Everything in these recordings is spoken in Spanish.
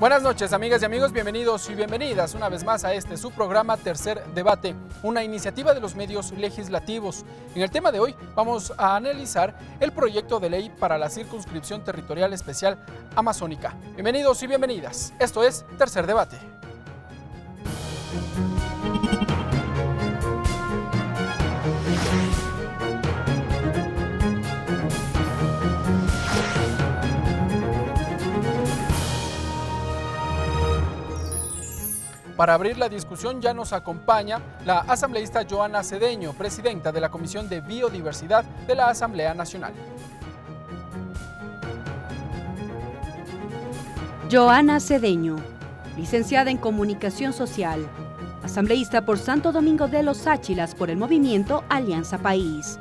Buenas noches, amigas y amigos, bienvenidos y bienvenidas una vez más a este su programa Tercer Debate, una iniciativa de los medios legislativos. En el tema de hoy vamos a analizar el proyecto de ley para la circunscripción territorial especial amazónica. Bienvenidos y bienvenidas. Esto es Tercer Debate. Para abrir la discusión ya nos acompaña la asambleísta Joana Cedeño, presidenta de la Comisión de Biodiversidad de la Asamblea Nacional. Joana Cedeño, licenciada en Comunicación Social, asambleísta por Santo Domingo de los Áchilas por el movimiento Alianza País,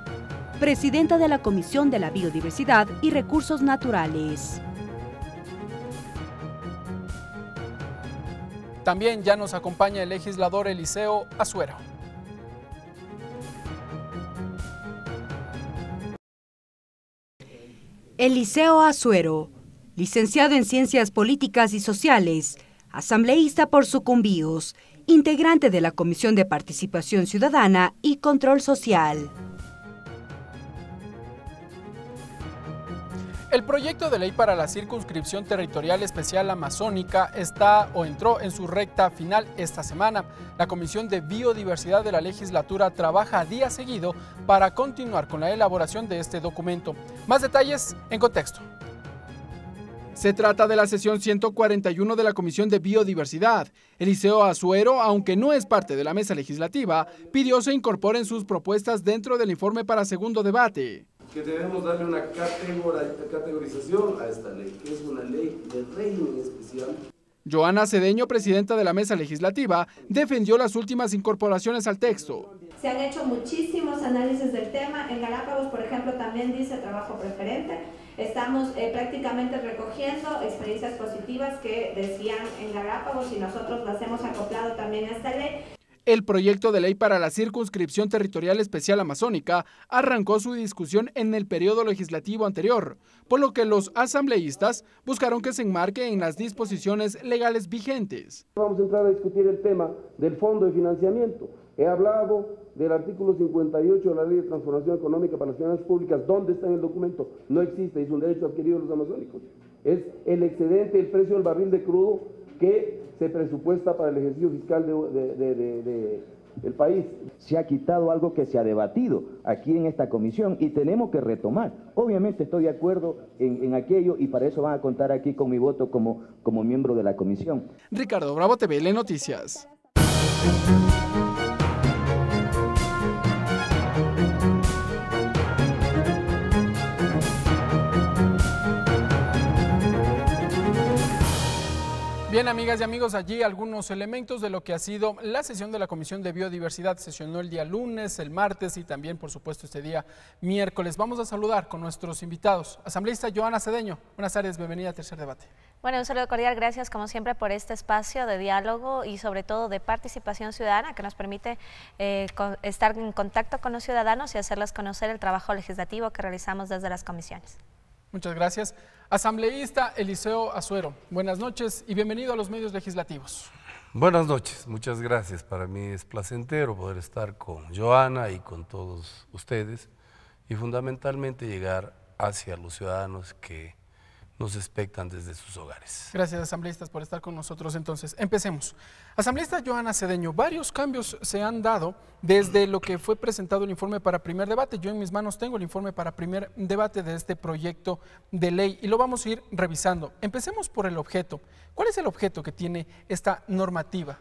presidenta de la Comisión de la Biodiversidad y Recursos Naturales. También ya nos acompaña el legislador Eliseo Azuero. Eliseo Azuero, licenciado en Ciencias Políticas y Sociales, asambleísta por sucumbíos, integrante de la Comisión de Participación Ciudadana y Control Social. El proyecto de ley para la circunscripción territorial especial amazónica está o entró en su recta final esta semana. La Comisión de Biodiversidad de la legislatura trabaja día seguido para continuar con la elaboración de este documento. Más detalles en contexto. Se trata de la sesión 141 de la Comisión de Biodiversidad. Eliseo Azuero, aunque no es parte de la mesa legislativa, pidió se incorporen sus propuestas dentro del informe para segundo debate que debemos darle una categorización a esta ley, que es una ley de régimen especial. Joana Cedeño, presidenta de la mesa legislativa, defendió las últimas incorporaciones al texto. Se han hecho muchísimos análisis del tema. En Galápagos, por ejemplo, también dice trabajo preferente. Estamos eh, prácticamente recogiendo experiencias positivas que decían en Galápagos y nosotros las hemos acoplado también a esta ley. El proyecto de ley para la circunscripción territorial especial amazónica arrancó su discusión en el periodo legislativo anterior, por lo que los asambleístas buscaron que se enmarque en las disposiciones legales vigentes. Vamos a entrar a discutir el tema del fondo de financiamiento. He hablado del artículo 58 de la Ley de Transformación Económica para las ciudades Públicas. ¿Dónde está en el documento? No existe, es un derecho adquirido de los amazónicos. Es el excedente, el precio del barril de crudo que se presupuesta para el ejercicio fiscal de, del país. Se ha quitado algo que se ha debatido aquí en esta comisión y tenemos que retomar. Obviamente estoy de acuerdo en, aquello y para eso van a contar aquí con mi voto como, como miembro de la comisión. Ricardo Bravo TV, Noticias. Bien, amigas y amigos, allí algunos elementos de lo que ha sido la sesión de la Comisión de Biodiversidad. Sesionó el día lunes, el martes y también, por supuesto, este día miércoles. Vamos a saludar con nuestros invitados. Asambleísta Joana Cedeño, buenas tardes, bienvenida a Tercer Debate. Bueno, un saludo cordial, gracias como siempre por este espacio de diálogo y sobre todo de participación ciudadana que nos permite eh, estar en contacto con los ciudadanos y hacerles conocer el trabajo legislativo que realizamos desde las comisiones. Muchas gracias. Asambleísta Eliseo Azuero, buenas noches y bienvenido a los medios legislativos. Buenas noches, muchas gracias. Para mí es placentero poder estar con Joana y con todos ustedes y fundamentalmente llegar hacia los ciudadanos que nos expectan desde sus hogares. Gracias, asambleístas, por estar con nosotros. Entonces, empecemos. Asambleísta Joana Cedeño, varios cambios se han dado desde lo que fue presentado el informe para primer debate. Yo en mis manos tengo el informe para primer debate de este proyecto de ley y lo vamos a ir revisando. Empecemos por el objeto. ¿Cuál es el objeto que tiene esta normativa?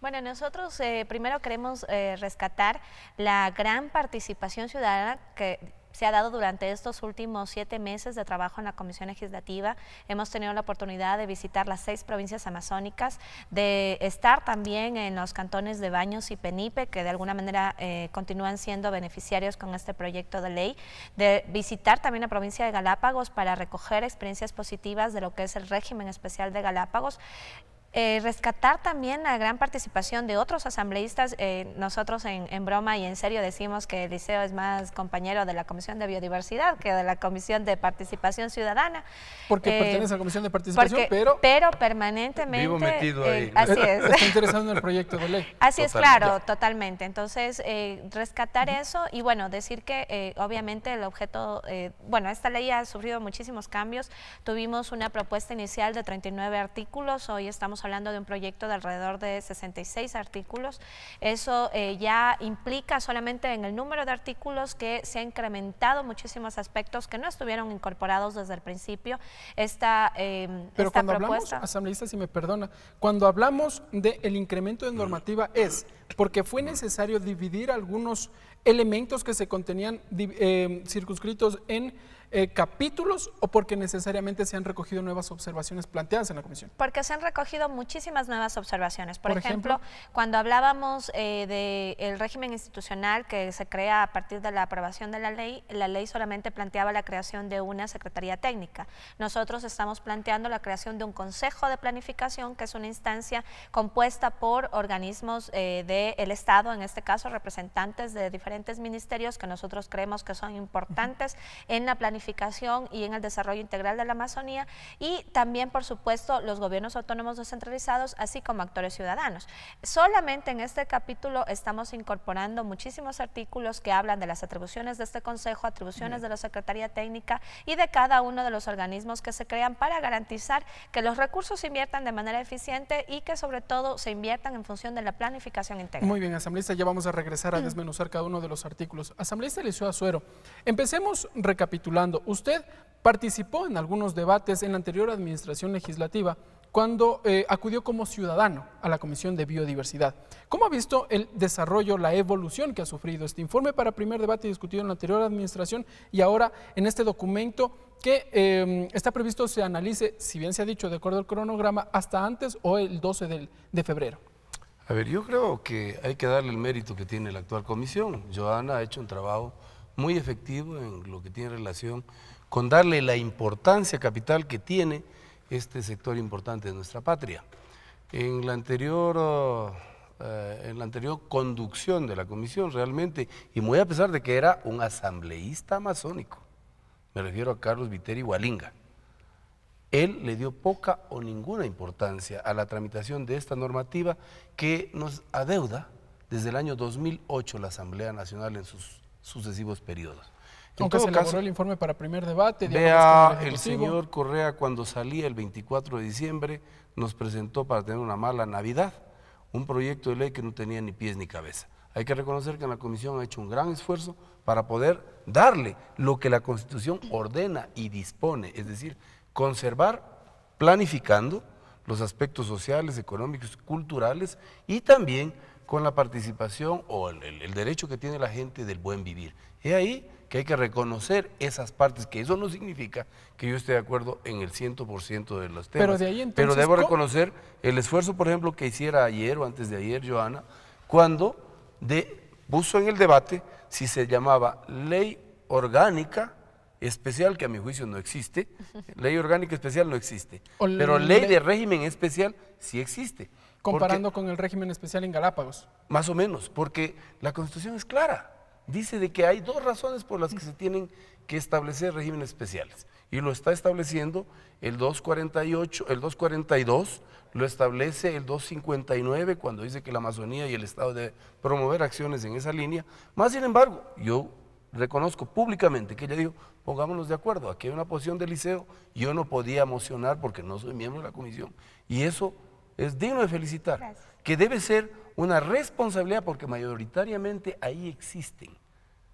Bueno, nosotros eh, primero queremos eh, rescatar la gran participación ciudadana que se ha dado durante estos últimos siete meses de trabajo en la Comisión Legislativa. Hemos tenido la oportunidad de visitar las seis provincias amazónicas, de estar también en los cantones de Baños y Penipe, que de alguna manera eh, continúan siendo beneficiarios con este proyecto de ley, de visitar también la provincia de Galápagos para recoger experiencias positivas de lo que es el régimen especial de Galápagos eh, rescatar también la gran participación de otros asambleístas. Eh, nosotros en, broma y en serio decimos que el es más compañero de la Comisión de Biodiversidad que de la Comisión de Participación Ciudadana. Porque eh, pertenece a la Comisión de Participación, pero... Pero permanentemente... Vivo ahí. así es. Está interesado en el proyecto de ley. Así es, claro, totalmente. Entonces, rescatar eso y bueno, decir que obviamente el objeto... bueno, esta ley ha sufrido muchísimos cambios. Tuvimos una propuesta inicial de 39 artículos, hoy estamos hablando de un proyecto de alrededor de 66 artículos. Eso eh, ya implica solamente en el número de artículos que se ha incrementado muchísimos aspectos que no estuvieron incorporados desde el principio. Esta, eh, Pero cuando hablamos, asambleísta, si me perdona, cuando hablamos del el incremento de normativa es porque fue necesario dividir algunos elementos que se contenían eh, circunscritos en eh, capítulos o porque necesariamente se han recogido nuevas observaciones planteadas en la comisión? Porque se han recogido muchísimas nuevas observaciones. Por, ejemplo, cuando hablábamos eh, del régimen institucional que se crea a partir de la aprobación de la ley, la ley solamente planteaba la creación de una secretaría técnica. Nosotros estamos planteando la creación de un consejo de planificación, que es una instancia compuesta por organismos eh, del Estado, en este caso representantes de diferentes ministerios que nosotros creemos que son importantes en la planificación y en el desarrollo integral de la Amazonía y también, por supuesto, los gobiernos autónomos descentralizados, así como actores ciudadanos. Solamente en este capítulo estamos incorporando muchísimos artículos que hablan de las atribuciones de este Consejo, atribuciones de la Secretaría Técnica y de cada uno de los organismos que se crean para garantizar que los recursos se inviertan de manera eficiente y que sobre todo se inviertan en función de la planificación integral. Muy bien, asambleísta, ya vamos a regresar a desmenuzar cada uno de los artículos. Asambleísta Eliseo Azuero, empecemos recapitulando Usted participó en algunos debates en la anterior administración legislativa cuando eh, acudió como ciudadano a la Comisión de Biodiversidad. ¿Cómo ha visto el desarrollo, la evolución que ha sufrido este informe para primer debate discutido en la anterior administración y ahora en este documento que em, está previsto se analice, si bien se ha dicho de acuerdo al cronograma, hasta antes o el 12 de febrero? A ver, yo creo que hay que darle el mérito que tiene la actual comisión. Joana ha hecho un trabajo muy efectivo en lo que tiene relación con darle la importancia capital que tiene este sector importante de nuestra patria. En la anterior, oh, eh, en la anterior conducción de la comisión realmente, y muy a pesar de que era un asambleísta amazónico, me refiero a Carlos Viteri Hualinga, él le dio poca o ninguna importancia a la tramitación de esta normativa que nos adeuda desde el año 2008 la Asamblea Nacional en sus sucesivos periodos. En caso, el informe para primer debate. Vea, el señor Correa cuando salía el 24 de diciembre nos presentó para tener una mala Navidad un proyecto de ley que no tenía ni pies ni cabeza. Hay que reconocer que la Comisión ha hecho un gran esfuerzo para poder darle lo que la Constitución ordena y dispone, es decir, conservar planificando los aspectos sociales, económicos, culturales y también con la participación o el, derecho que tiene la gente del buen vivir. Es ahí que hay que reconocer esas partes, que eso no significa que yo esté de acuerdo en el 100% de los temas. Pero, de ahí entonces, Pero debo reconocer el esfuerzo, por ejemplo, que hiciera ayer o antes de ayer Joana, cuando de, puso en el debate si se llamaba ley orgánica especial, que a mi juicio no existe, ley orgánica especial no existe, pero ley de régimen especial sí existe. Comparando con el régimen especial en Galápagos. Más o menos, porque la Constitución es clara. Dice de que hay dos razones por las que se tienen que establecer regímenes especiales. Y lo está estableciendo el 248, el 242, lo establece el 259 cuando dice que la Amazonía y el Estado deben promover acciones en esa línea. Más sin embargo, yo reconozco públicamente que ella dijo, pongámonos de acuerdo, aquí hay una posición del liceo, yo no podía mocionar porque no soy miembro de la comisión. Y eso es digno de felicitar, que debe ser una responsabilidad porque mayoritariamente ahí existen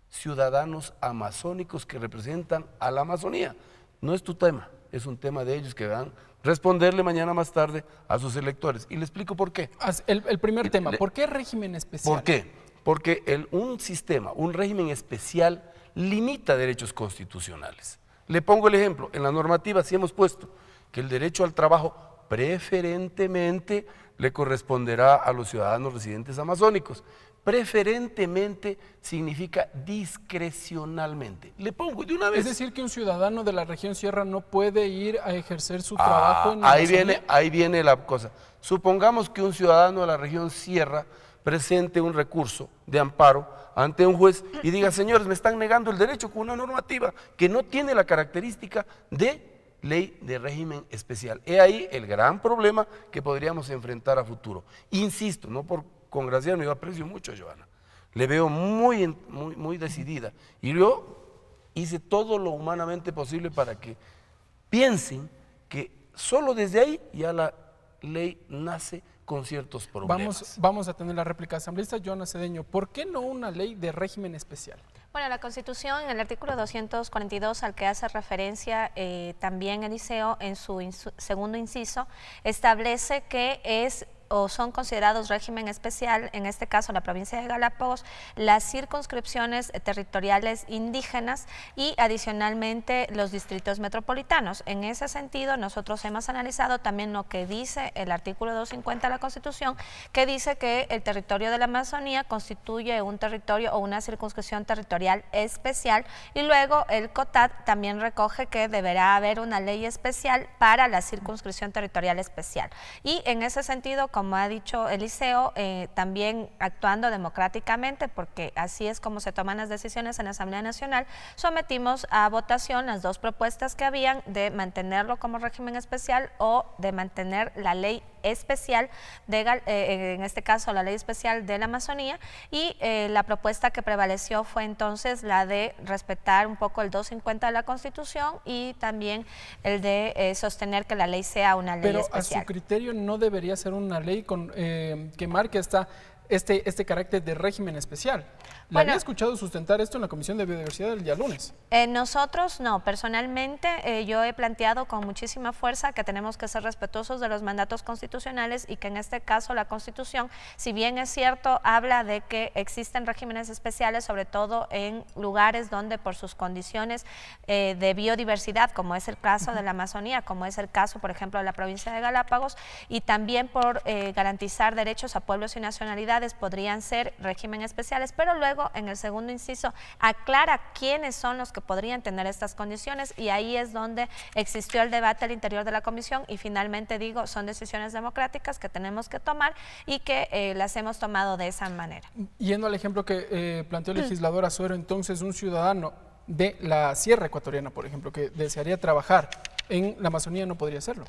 ciudadanos amazónicos que representan a la Amazonía. No es tu tema, es un tema de ellos que van a responderle mañana más tarde a sus electores. Y le explico por qué. Ah, el, primer tema, ¿por qué régimen especial? ¿Por qué? Porque un sistema, un régimen especial limita derechos constitucionales. Le pongo el ejemplo, en la normativa sí hemos puesto que el derecho al trabajo preferentemente le corresponderá a los ciudadanos residentes amazónicos. Preferentemente significa discrecionalmente. Le pongo de una vez. Es decir, que un ciudadano de la región sierra no puede ir a ejercer su ah, trabajo en ahí viene, ahí viene la cosa. Supongamos que un ciudadano de la región sierra presente un recurso de amparo ante un juez y diga, señores, me están negando el derecho con una normativa que no tiene la característica de ley de régimen especial. es ahí el gran problema que podríamos enfrentar a futuro. Insisto, no por congraciarme, yo aprecio mucho a Joana. Le veo muy, muy, muy decidida. Y yo hice todo lo humanamente posible para que piensen que solo desde ahí ya la ley nace con ciertos problemas. Vamos, vamos a tener la réplica asambleísta Joana Cedeño. ¿Por qué no una ley de régimen especial? Bueno, la Constitución en el artículo 242 al que hace referencia eh, también Eliseo en su segundo inciso establece que es o son considerados régimen especial, en este caso la provincia de Galapagos, las circunscripciones territoriales indígenas y adicionalmente los distritos metropolitanos. En ese sentido, nosotros hemos analizado también lo que dice el artículo 250 de la Constitución, que dice que el territorio de la Amazonía constituye un territorio o una circunscripción territorial especial y luego el COTAD también recoge que deberá haber una ley especial para la circunscripción territorial especial. Y en ese sentido, como ha dicho Eliseo, eh, también actuando democráticamente, porque así es como se toman las decisiones en la Asamblea Nacional, sometimos a votación las dos propuestas que habían de mantenerlo como régimen especial o de mantener la ley especial, de, eh, eh, en este caso la ley especial de la Amazonía, y eh, la propuesta que prevaleció fue entonces la de respetar un poco el 250 de la Constitución y también el de sostener que la ley sea una ley especial. Pero a su criterio no debería ser una ley con, que marque esta este, este carácter de régimen especial. ¿Le había escuchado sustentar esto en la Comisión de Biodiversidad el día lunes? Eh, nosotros no. Personalmente, eh, yo he planteado con muchísima fuerza que tenemos que ser respetuosos de los mandatos constitucionales y que en este caso la Constitución, si bien es cierto, habla de que existen regímenes especiales, sobre todo en lugares donde por sus condiciones eh, de biodiversidad, como es el caso de la Amazonía, como es el caso, por ejemplo, de la provincia de Galápagos, y también por garantizar derechos a pueblos y nacionalidades podrían ser regímenes especiales, pero luego en el segundo inciso aclara quiénes son los que podrían tener estas condiciones y ahí es donde existió el debate al interior de la comisión y finalmente digo, son decisiones democráticas que tenemos que tomar y que eh, las hemos tomado de esa manera. Yendo al ejemplo que eh, planteó el legislador Azuero, entonces un ciudadano de la Sierra Ecuatoriana, por ejemplo, que desearía trabajar en la Amazonía no podría hacerlo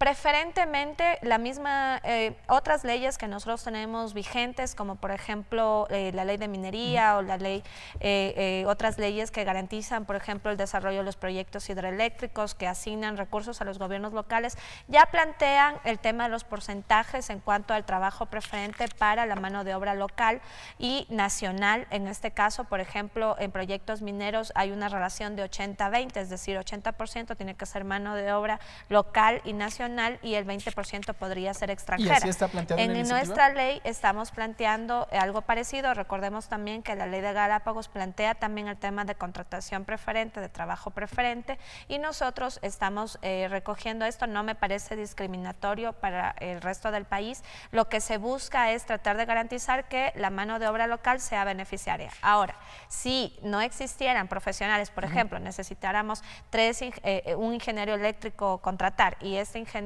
preferentemente la misma, eh, otras leyes que nosotros tenemos vigentes, como por ejemplo eh, la ley de minería o la ley, eh, otras leyes que garantizan, por ejemplo, el desarrollo de los proyectos hidroeléctricos, que asignan recursos a los gobiernos locales, ya plantean el tema de los porcentajes en cuanto al trabajo preferente para la mano de obra local y nacional. En este caso, por ejemplo, en proyectos mineros hay una relación de 80-20, es decir, 80% tiene que ser mano de obra local y nacional y el 20% podría ser extranjera. ¿Y así está planteado en, nuestra ley estamos planteando algo parecido. Recordemos también que la ley de Galápagos plantea también el tema de contratación preferente, de trabajo preferente, y nosotros estamos eh, recogiendo esto. No me parece discriminatorio para el resto del país. Lo que se busca es tratar de garantizar que la mano de obra local sea beneficiaria. Ahora, si no existieran profesionales, por ejemplo, necesitáramos tres, eh, eh, un ingeniero eléctrico contratar y este ingeniero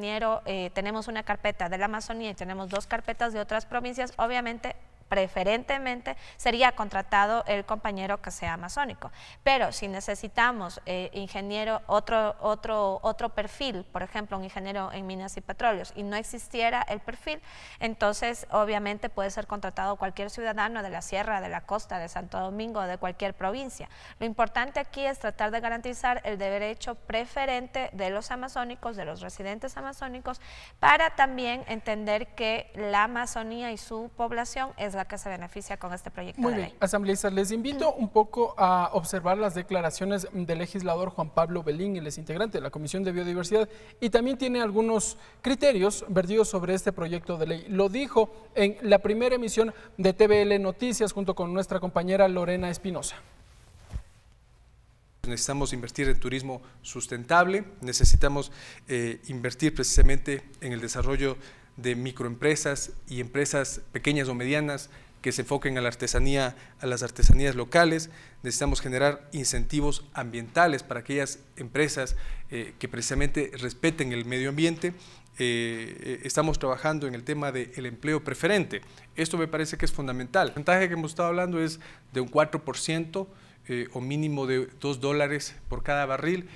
eh, tenemos una carpeta de la Amazonía y tenemos dos carpetas de otras provincias, obviamente preferentemente sería contratado el compañero que sea amazónico. Pero si necesitamos eh, ingeniero, otro, otro, otro perfil, por ejemplo, un ingeniero en minas y petróleos, y no existiera el perfil, entonces obviamente puede ser contratado cualquier ciudadano de la sierra, de la costa, de Santo Domingo, de cualquier provincia. Lo importante aquí es tratar de garantizar el derecho preferente de los amazónicos, de los residentes amazónicos, para también entender que la Amazonía y su población es que se beneficia con este proyecto Muy bien. les invito un poco a observar las declaraciones del legislador Juan Pablo Belín, el integrante de la Comisión de Biodiversidad, y también tiene algunos criterios vertidos sobre este proyecto de ley. Lo dijo en la primera emisión de TVL Noticias junto con nuestra compañera Lorena Espinosa. Necesitamos invertir en turismo sustentable, necesitamos eh, invertir precisamente en el desarrollo de microempresas y empresas pequeñas o medianas que se enfoquen a la artesanía, a las artesanías locales. Necesitamos generar incentivos ambientales para aquellas empresas eh, que precisamente respeten el medio ambiente. Eh, eh, estamos trabajando en el tema del empleo preferente. Esto me parece que es fundamental. El porcentaje que hemos estado hablando es de un 4% o mínimo de 2 dólares por cada barril.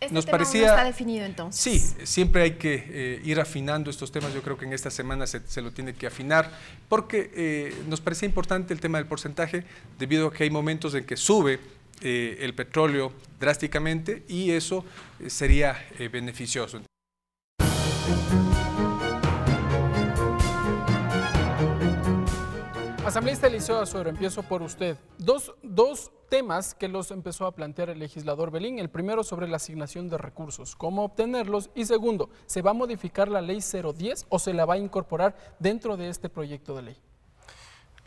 Este nos parecía, está definido entonces. Sí, siempre hay que eh, ir afinando estos temas. Yo creo que en esta semana se, lo tiene que afinar, porque eh, nos parecía importante el tema del porcentaje, debido a que hay momentos en que sube eh, el petróleo drásticamente y eso sería beneficioso. Asambleísta Eliseo Azuero, empiezo por usted. Dos, temas que los empezó a plantear el legislador Belín. El primero sobre la asignación de recursos, cómo obtenerlos. Y segundo, ¿se va a modificar la ley 010 o se la va a incorporar dentro de este proyecto de ley?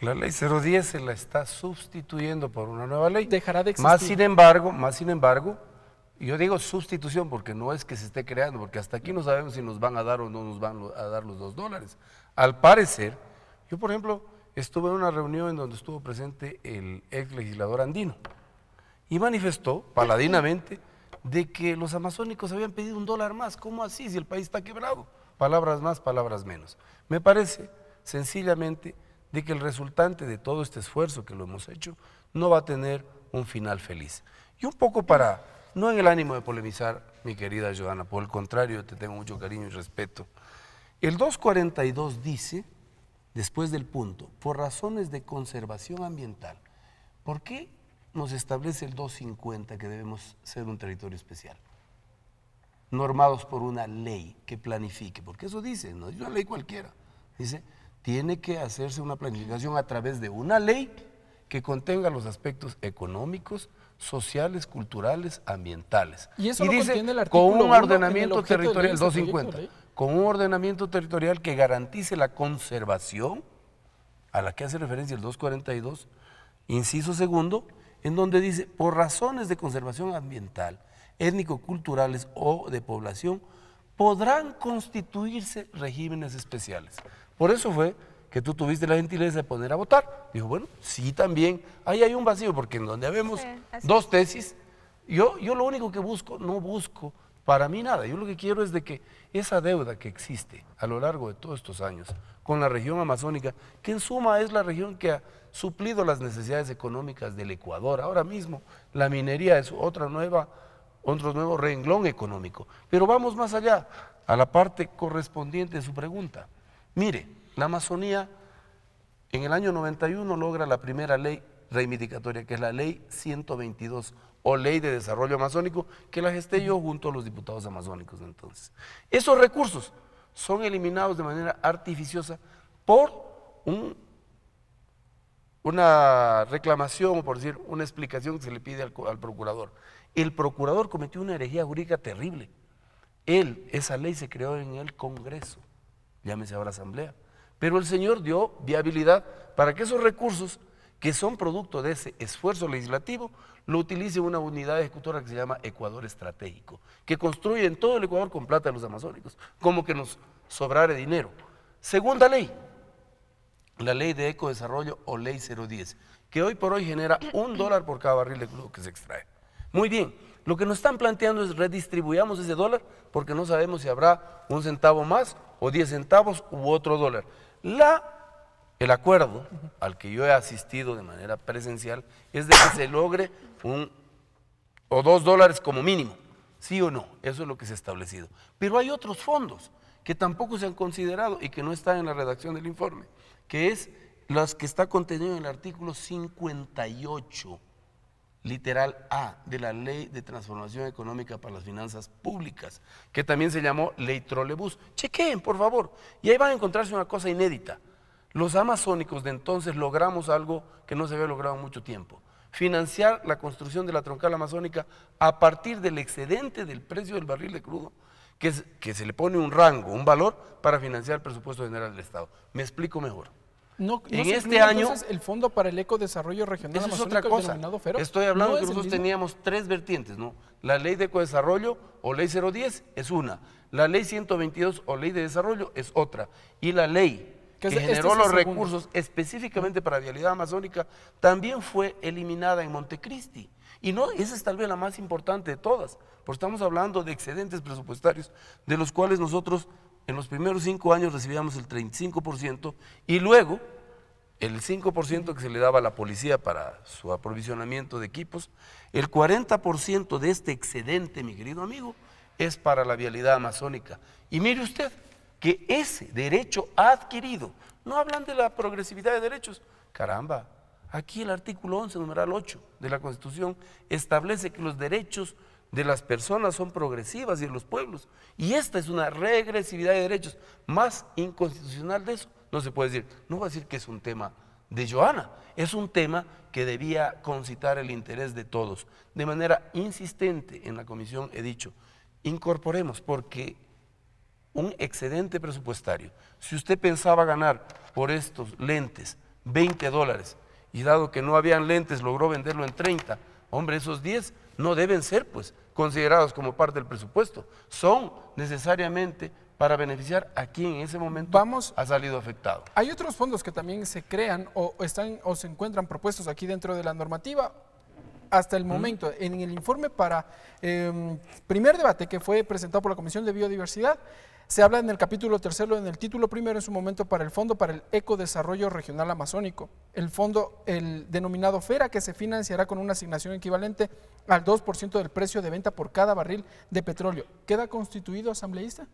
La ley 010 se la está sustituyendo por una nueva ley. Dejará de existir. Más sin embargo, más sin embargo, yo digo sustitución porque no es que se esté creando, porque hasta aquí no sabemos si nos van a dar o no nos van a dar los dos dólares. Al parecer, yo por ejemplo estuve en una reunión en donde estuvo presente el ex legislador andino y manifestó paladinamente de que los amazónicos habían pedido un dólar más. ¿Cómo así si el país está quebrado? Palabras más, palabras menos. Me parece sencillamente de que el resultante de todo este esfuerzo que lo hemos hecho no va a tener un final feliz. Y un poco para, no en el ánimo de polemizar, mi querida Joana, por el contrario, te tengo mucho cariño y respeto. El 242 dice después del punto, por razones de conservación ambiental. ¿Por qué nos establece el 250 que debemos ser un territorio especial? Normados por una ley que planifique, porque eso dice, no es una ley cualquiera. Dice, tiene que hacerse una planificación a través de una ley que contenga los aspectos económicos, sociales, culturales, ambientales. Y eso dice, contiene el artículo con un ordenamiento territorial 250 con un ordenamiento territorial que garantice la conservación, a la que hace referencia el 242, inciso segundo, en donde dice, por razones de conservación ambiental, étnico-culturales o de población, podrán constituirse regímenes especiales. Por eso fue que tú tuviste la gentileza de poner a votar. Dijo, bueno, sí también, ahí hay un vacío, porque en donde habemos dos tesis, yo, yo lo único que busco, no busco para mí nada, yo lo que quiero es de que esa deuda que existe a lo largo de todos estos años con la región amazónica, que en suma es la región que ha suplido las necesidades económicas del Ecuador. Ahora mismo la minería es otra nueva, otro nuevo renglón económico. Pero vamos más allá, a la parte correspondiente de su pregunta. Mire, la Amazonía en el año 91 logra la primera ley reivindicatoria, que es la ley 122 o ley de desarrollo amazónico, que la gesté yo junto a los diputados amazónicos entonces. Esos recursos son eliminados de manera artificiosa por una reclamación, o por decir, una explicación que se le pide al, al procurador. El procurador cometió una herejía jurídica terrible. Él, esa ley se creó en el Congreso, llámese ahora Asamblea. Pero el Señor dio viabilidad para que esos recursos que son producto de ese esfuerzo legislativo, lo utilice una unidad ejecutora que se llama Ecuador Estratégico, que construye en todo el Ecuador con plata de los amazónicos, como que nos sobrare dinero. Segunda ley, la ley de ecodesarrollo o ley 010, que hoy por hoy genera un dólar por cada barril de crudo que se extrae. Muy bien, lo que nos están planteando es redistribuyamos ese dólar porque no sabemos si habrá un centavo más o diez centavos u otro dólar. La el acuerdo al que yo he asistido de manera presencial es de que se logre un o dos dólares como mínimo, sí o no, eso es lo que se ha establecido. Pero hay otros fondos que tampoco se han considerado y que no están en la redacción del informe, que es los que está contenido en el artículo 58, literal A, de la Ley de Transformación Económica para las Finanzas Públicas, que también se llamó Ley Trolebus. Chequen, por favor, y ahí van a encontrarse una cosa inédita los amazónicos de entonces logramos algo que no se había logrado en mucho tiempo, financiar la construcción de la troncal amazónica a partir del excedente del precio del barril de crudo, que, es, que se le pone un rango, un valor para financiar el presupuesto general del Estado. Me explico mejor. No, en este año el fondo para el ecodesarrollo regional eso es otra cosa. Estoy hablando que nosotros teníamos tres vertientes, ¿no? La Ley de Ecodesarrollo o Ley 010 es una, la Ley 122 o Ley de Desarrollo es otra y la Ley que, este generó los recursos específicamente para Vialidad Amazónica, también fue eliminada en Montecristi. Y no, esa es tal vez la más importante de todas, porque estamos hablando de excedentes presupuestarios, de los cuales nosotros en los primeros cinco años recibíamos el 35% y luego el 5% que se le daba a la policía para su aprovisionamiento de equipos, el 40% de este excedente, mi querido amigo, es para la vialidad amazónica. Y mire usted, que ese derecho adquirido, no hablan de la progresividad de derechos, caramba, aquí el artículo 11, numeral 8 de la Constitución establece que los derechos de las personas son progresivas y de los pueblos, y esta es una regresividad de derechos, más inconstitucional de eso, no se puede decir, no voy a decir que es un tema de Joana. Es un tema que debía concitar el interés de todos. De manera insistente en la comisión he dicho, incorporemos, porque un excedente presupuestario. Si usted pensaba ganar por estos lentes 20 dólares y dado que no habían lentes logró venderlo en 30, hombre, esos 10 no deben ser pues considerados como parte del presupuesto. Son necesariamente para beneficiar a quien en ese momento Vamos, ha salido afectado. Hay otros fondos que también se crean o están o se encuentran propuestos aquí dentro de la normativa hasta el momento, en el informe para el em, primer debate que fue presentado por la Comisión de Biodiversidad, se habla en el capítulo tercero, en el título primero en su momento para el Fondo para el Ecodesarrollo Regional Amazónico, el fondo, el denominado FERA, que se financiará con una asignación equivalente al 2% del precio de venta por cada barril de petróleo. ¿Queda constituido, asambleísta?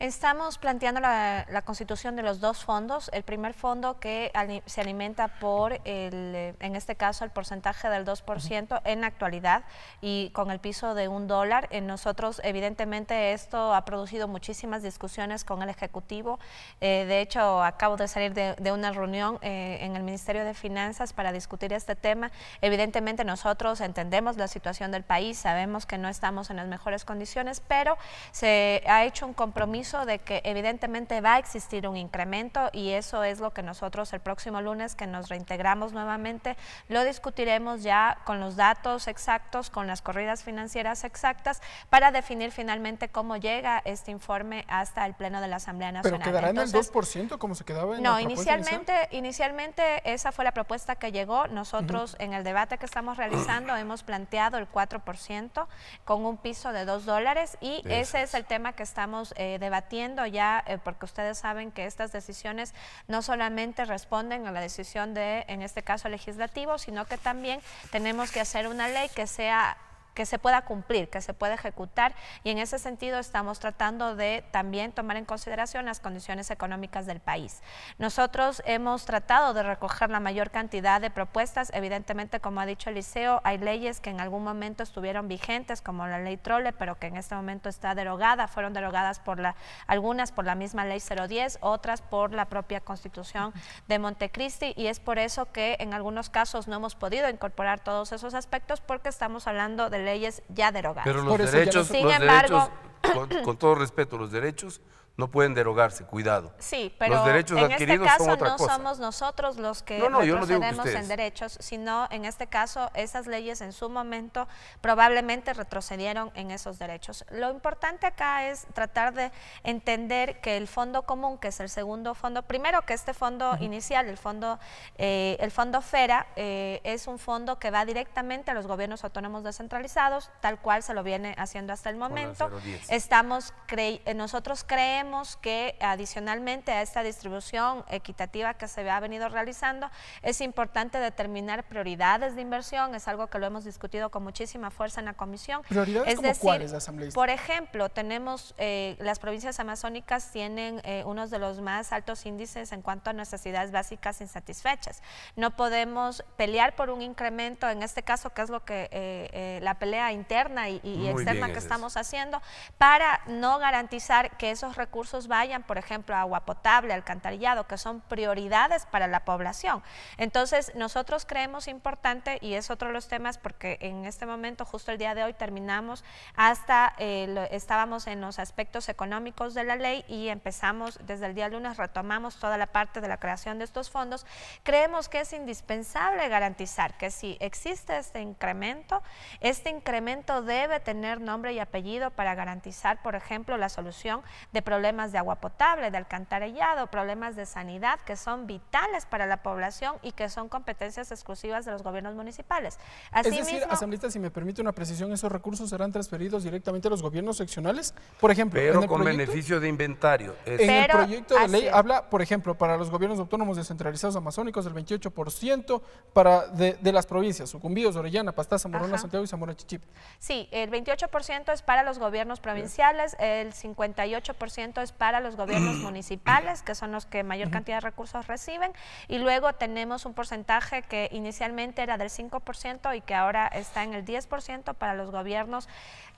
Estamos planteando la, constitución de los dos fondos. El primer fondo que se alimenta por, el, eh, en este caso, el porcentaje del 2% en actualidad y con el piso de un dólar. En nosotros, evidentemente, esto ha producido muchísimas discusiones con el Ejecutivo. Eh, de hecho, acabo de salir de, una reunión eh, en el Ministerio de Finanzas para discutir este tema. Evidentemente, nosotros entendemos la situación del país, sabemos que no estamos en las mejores condiciones, pero se ha hecho un compromiso de que evidentemente va a existir un incremento y eso es lo que nosotros el próximo lunes que nos reintegramos nuevamente lo discutiremos ya con los datos exactos, con las corridas financieras exactas para definir finalmente cómo llega este informe hasta el Pleno de la Asamblea Nacional. ¿Pero quedará en el 2% como se quedaba en no, inicialmente, inicialmente esa fue la propuesta que llegó. Nosotros en el debate que estamos realizando hemos planteado el 4% con un piso de 2 dólares y ese es el tema que estamos eh, debatiendo atiendo ya, eh, porque ustedes saben que estas decisiones no solamente responden a la decisión de, en este caso, legislativo, sino que también tenemos que hacer una ley que sea que se pueda cumplir, que se pueda ejecutar y en ese sentido estamos tratando de también tomar en consideración las condiciones económicas del país. Nosotros hemos tratado de recoger la mayor cantidad de propuestas, evidentemente como ha dicho Eliseo, hay leyes que en algún momento estuvieron vigentes como la ley Trole, pero que en este momento está derogada, fueron derogadas por la algunas por la misma ley 010, otras por la propia Constitución de Montecristi y es por eso que en algunos casos no hemos podido incorporar todos esos aspectos porque estamos hablando de leyes ya derogadas. Pero los derechos, Sin los embargo, con, con todo respeto, los derechos no pueden derogarse, cuidado. Sí, pero los derechos en este caso no somos nosotros los que retrocedemos en derechos, sino en este caso esas leyes en su momento probablemente retrocedieron en esos derechos. Lo importante acá es tratar de entender que el fondo común, que es el segundo fondo, primero que este fondo inicial, el fondo, eh, el fondo FERA, eh, es un fondo que va directamente a los gobiernos autónomos descentralizados, tal cual se lo viene haciendo hasta el momento. Estamos eh, nosotros creemos que adicionalmente a esta distribución equitativa que se ha venido realizando, es importante determinar prioridades de inversión, es algo que lo hemos discutido con muchísima fuerza en la comisión. ¿Prioridades es decir, Por ejemplo, tenemos, eh, las provincias amazónicas tienen eh, unos de los más altos índices en cuanto a necesidades básicas insatisfechas. No podemos pelear por un incremento, en este caso, que es lo que eh, la pelea interna y, externa que estamos haciendo, para no garantizar que esos recursos vayan, por ejemplo, agua potable, alcantarillado, que son prioridades para la población. Entonces, nosotros creemos importante, y es otro de los temas, porque en este momento, justo el día de hoy, terminamos hasta, eh, estábamos en los aspectos económicos de la ley y empezamos desde el día lunes, retomamos toda la parte de la creación de estos fondos. Creemos que es indispensable garantizar que si existe este incremento, este incremento debe tener nombre y apellido para garantizar, por ejemplo, la solución de problemas problemas de agua potable, de alcantarillado, problemas de sanidad que son vitales para la población y que son competencias exclusivas de los gobiernos municipales. Así es decir, asambleísta, si me permite una precisión, esos recursos serán transferidos directamente a los gobiernos seccionales, por ejemplo. en el con proyecto, beneficio de inventario. En el proyecto de ley habla, por ejemplo, para los gobiernos autónomos descentralizados amazónicos el 28%, para de, las provincias, Sucumbíos, Orellana, Pastaza, Morona, Santiago y Zamora Chichip. Sí, el 28% es para los gobiernos provinciales, el 58% es para los gobiernos municipales, que son los que mayor cantidad de recursos reciben, y luego tenemos un porcentaje que inicialmente era del 5% y que ahora está en el 10% para los gobiernos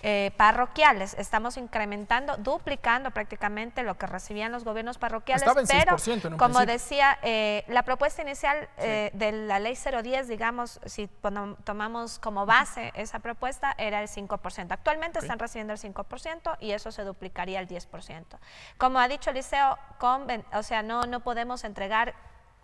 eh, parroquiales. Estamos incrementando, duplicando prácticamente lo que recibían los gobiernos parroquiales. pero, como decía, eh, la propuesta inicial eh, de la ley 010, digamos, si tomamos como base esa propuesta, era el 5%. Actualmente están recibiendo el 5% y eso se duplicaría al 10%. Como ha dicho Liceo, o sea, no, no podemos entregar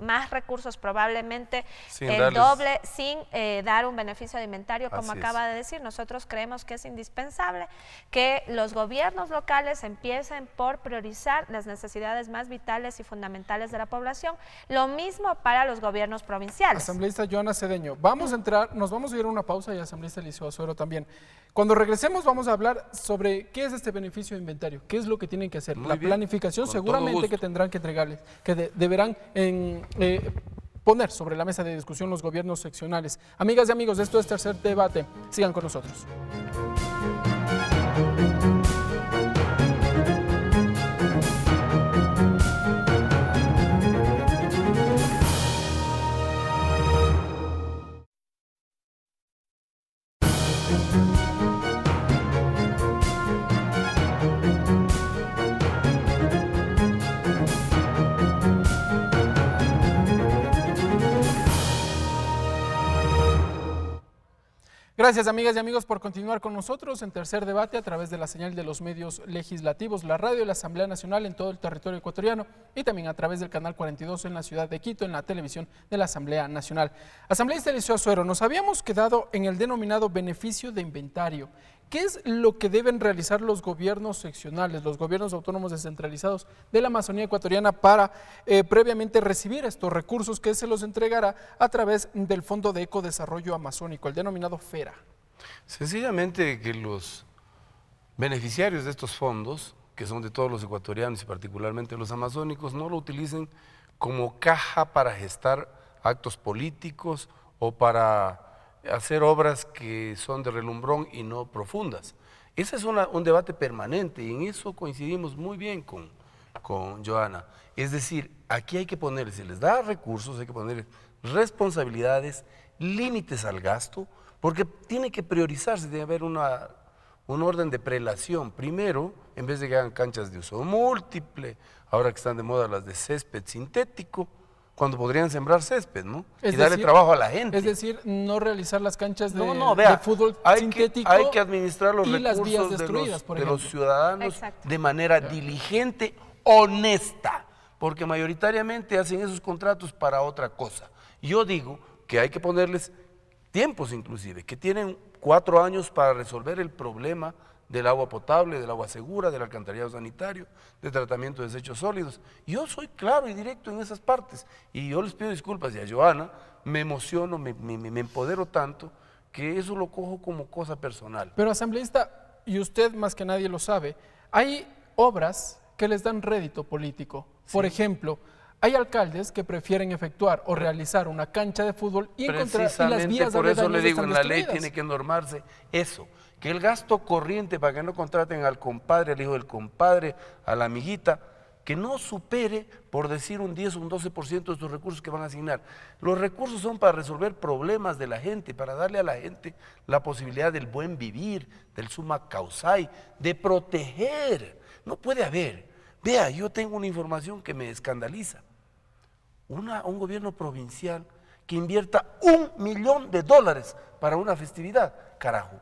más recursos probablemente el doble sin eh, dar un beneficio alimentario como acaba de decir. Nosotros creemos que es indispensable que los gobiernos locales empiecen por priorizar las necesidades más vitales y fundamentales de la población. Lo mismo para los gobiernos provinciales. Asambleísta Joana Cedeño, vamos a entrar, nos vamos a ir a una pausa y asambleísta Eliseo Azuero también. Cuando regresemos vamos a hablar sobre qué es este beneficio de inventario, qué es lo que tienen que hacer, la planificación seguramente que tendrán que entregarles, que deberán en eh, poner sobre la mesa de discusión los gobiernos seccionales. Amigas y amigos, esto es Tercer Debate. Sigan con nosotros. Gracias amigas y amigos por continuar con nosotros en tercer debate a través de la señal de los medios legislativos, la radio y la Asamblea Nacional en todo el territorio ecuatoriano y también a través del canal 42 en la ciudad de Quito en la televisión de la Asamblea Nacional. Asambleísta Eliseo Azuero, nos habíamos quedado en el denominado beneficio de inventario, ¿Qué es lo que deben realizar los gobiernos seccionales, los gobiernos autónomos descentralizados de la Amazonía ecuatoriana para eh, previamente recibir estos recursos que se los entregará a través del Fondo de Ecodesarrollo Amazónico, el denominado FERA? Sencillamente que los beneficiarios de estos fondos, que son de todos los ecuatorianos y particularmente los amazónicos, no lo utilicen como caja para gestar actos políticos o para hacer obras que son de relumbrón y no profundas. Ese es un debate permanente y en eso coincidimos muy bien con, con Joana. Es decir, aquí hay que poner, se les da recursos, hay que poner responsabilidades, límites al gasto, porque tiene que priorizarse, tiene haber un orden de prelación. Primero, en vez de que hagan canchas de uso múltiple, ahora que están de moda las de césped sintético, cuando podrían sembrar césped, ¿no? y darle trabajo a la gente. Es decir, no realizar las canchas de, no, no, vea, fútbol hay sintético. Que, hay que administrar los recursos de los, ciudadanos de manera diligente, honesta, porque mayoritariamente hacen esos contratos para otra cosa. Yo digo que hay que ponerles tiempos inclusive, que tienen cuatro años para resolver el problema del agua potable, del agua segura, del alcantarillado sanitario, de tratamiento de desechos sólidos. Yo soy claro y directo en esas partes. Y yo les pido disculpas y a Joana me emociono, me, empodero tanto que eso lo cojo como cosa personal. Pero asambleísta, y usted más que nadie lo sabe, hay obras que les dan rédito político. Por ejemplo, hay alcaldes que prefieren efectuar o realizar una cancha de fútbol y encontrar las vías por eso le digo, en la ley tiene que normarse eso que el gasto corriente para que no contraten al compadre, al hijo del compadre, a la amiguita, que no supere, por decir, un 10 o un 12% de sus recursos que van a asignar. Los recursos son para resolver problemas de la gente, para darle a la gente la posibilidad del buen vivir, del suma causai, de proteger. No puede haber. Vea, yo tengo una información que me escandaliza. un gobierno provincial que invierta un millón de dólares para una festividad. Carajo,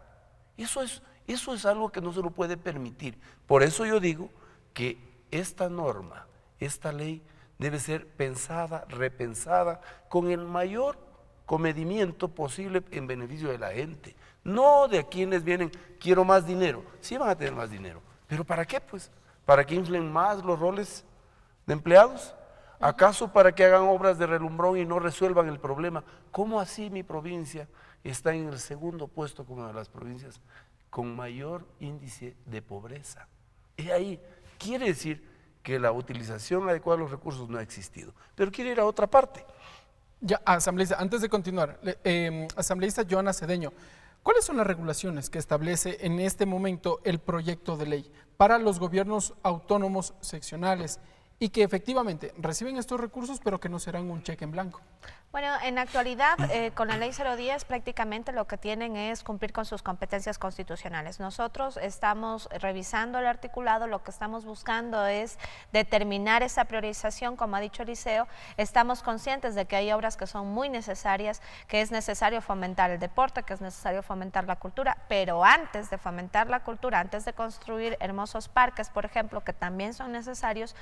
eso es, eso es algo que no se lo puede permitir. Por eso yo digo que esta norma, esta ley, debe ser pensada, repensada, con el mayor comedimiento posible en beneficio de la gente. No de quienes vienen, quiero más dinero. Sí van a tener más dinero, pero ¿para qué pues? ¿Para que inflen más los roles de empleados? ¿Acaso para que hagan obras de relumbrón y no resuelvan el problema? ¿Cómo así mi provincia? está en el segundo puesto como de las provincias con mayor índice de pobreza. Y ahí quiere decir que la utilización adecuada de los recursos no ha existido. Pero quiere ir a otra parte. Ya, asambleísta, antes de continuar, em, asambleísta Joana Cedeño, ¿cuáles son las regulaciones que establece en este momento el proyecto de ley para los gobiernos autónomos seccionales? y que efectivamente reciben estos recursos, pero que no serán un cheque en blanco. Bueno, en actualidad, eh, con la ley 010, prácticamente lo que tienen es cumplir con sus competencias constitucionales. Nosotros estamos revisando el articulado, lo que estamos buscando es determinar esa priorización, como ha dicho Eliseo. Estamos conscientes de que hay obras que son muy necesarias, que es necesario fomentar el deporte, que es necesario fomentar la cultura, pero antes de fomentar la cultura, antes de construir hermosos parques, por ejemplo, que también son necesarios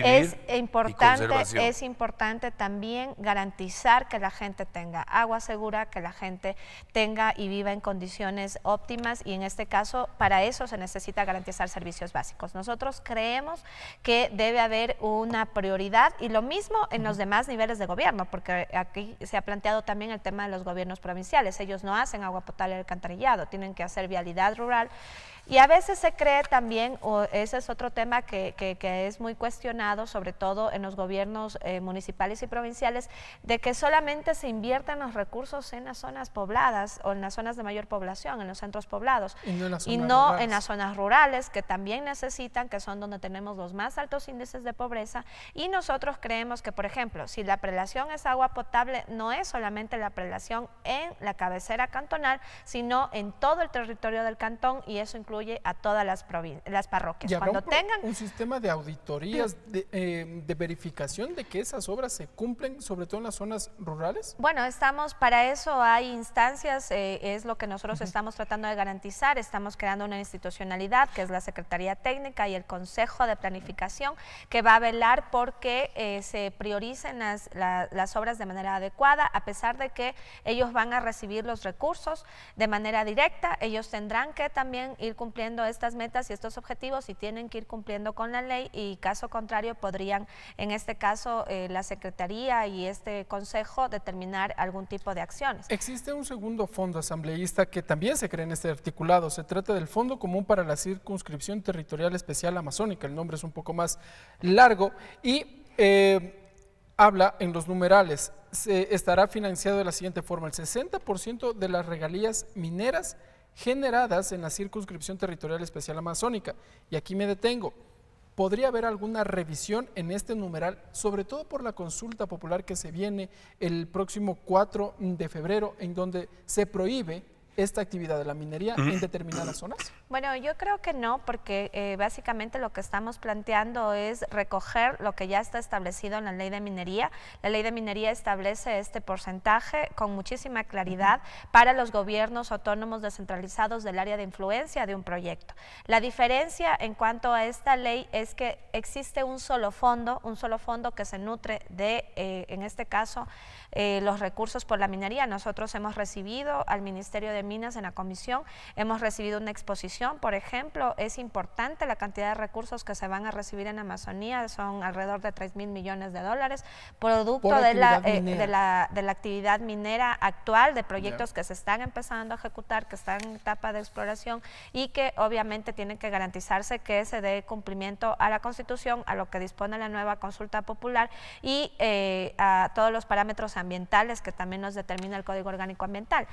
es importante, Es importante también garantizar que la gente tenga agua segura, que la gente tenga y viva en condiciones óptimas y en este caso para eso se necesita garantizar servicios básicos. Nosotros creemos que debe haber una prioridad y lo mismo en los demás niveles de gobierno, porque aquí se ha planteado también el tema de los gobiernos provinciales. Ellos no hacen agua potable alcantarillado, tienen que hacer vialidad rural y a veces se cree también, o ese es otro tema que, que, es muy cuestionado, sobre todo en los gobiernos eh, municipales y provinciales, de que solamente se invierten los recursos en las zonas pobladas o en las zonas de mayor población, en los centros poblados, y no, en las, en las zonas rurales, que también necesitan, que son donde tenemos los más altos índices de pobreza. Y nosotros creemos que, por ejemplo, si la prelación es agua potable, no es solamente la prelación en la cabecera cantonal, sino en todo el territorio del cantón y eso incluye a todas las, las parroquias. Cuando tengan un sistema de auditorías, em, de, verificación de que esas obras se cumplen, sobre todo en las zonas rurales. Bueno, estamos para eso hay instancias, eh, es lo que nosotros estamos tratando de garantizar. Estamos creando una institucionalidad que es la Secretaría Técnica y el Consejo de Planificación que va a velar porque que eh, se prioricen las, obras de manera adecuada, a pesar de que ellos van a recibir los recursos de manera directa, ellos tendrán que también ir cumpliendo estas metas y estos objetivos y tienen que ir cumpliendo con la ley y caso contrario podrían, en este caso, eh, la Secretaría y este Consejo determinar algún tipo de acciones. Existe un segundo fondo asambleísta que también se cree en este articulado. Se trata del Fondo Común para la Circunscripción Territorial Especial Amazónica. El nombre es un poco más largo y... Eh, habla en los numerales, se estará financiado de la siguiente forma, el 60% de las regalías mineras generadas en la circunscripción territorial especial amazónica. Y aquí me detengo. ¿Podría haber alguna revisión en este numeral, sobre todo por la consulta popular que se viene el próximo 4 de febrero, en donde se prohíbe esta actividad de la minería en determinadas zonas? Bueno, yo creo que no, porque eh, básicamente lo que estamos planteando es recoger lo que ya está establecido en la ley de minería. La ley de minería establece este porcentaje con muchísima claridad para los gobiernos autónomos descentralizados del área de influencia de un proyecto. La diferencia en cuanto a esta ley es que existe un solo fondo, un solo fondo que se nutre de, eh, en este caso, eh, los recursos por la minería. Nosotros hemos recibido al Ministerio de Minas en la comisión. Hemos recibido una exposición, por ejemplo, es importante la cantidad de recursos que se van a recibir en Amazonía, son alrededor de 3 mil millones de dólares, producto de la, eh, de, la, de la, actividad minera actual, de proyectos que se están empezando a ejecutar, que están en etapa de exploración y que obviamente tienen que garantizarse que se dé cumplimiento a la Constitución, a lo que dispone la nueva consulta popular y eh, a todos los parámetros ambientales que también nos determina el Código Orgánico Ambiental.